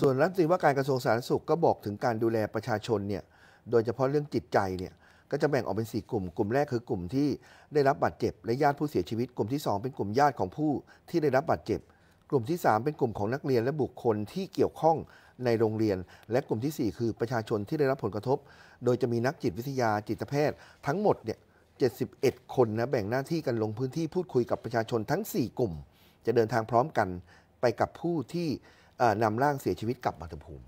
ส่วนรัฐมนตรีว่าการกระทรวงสาธารณสุข ก็บอกถึงการดูแลประชาชนเนี่ย โดยเฉพาะเรื่องจิตใจเนี่ย ก็จะแบ่งออกเป็น4 กลุ่ม กลุ่มแรกคือกลุ่มที่ได้รับบาดเจ็บและญาติผู้เสียชีวิต กลุ่มที่ 2 เป็นกลุ่มญาติของผู้ที่ได้รับบาดเจ็บ กลุ่มที่ 3 เป็นกลุ่มของนักเรียนและบุคคลที่เกี่ยวข้องในโรงเรียน และกลุ่มที่ 4 คือประชาชนที่ได้รับผลกระทบ โดยจะมีนักจิตวิทยาจิตแพทย์ ทั้งหมดเนี่ย 71 คนนะ แบ่งหน้าที่กันลงพื้นที่พูดคุยกับประชาชนทั้ง 4 กลุ่ม จะเดินทางพร้อมกันไปกับผู้ที่นำร่างเสียชีวิตกลับมาถุภูมิ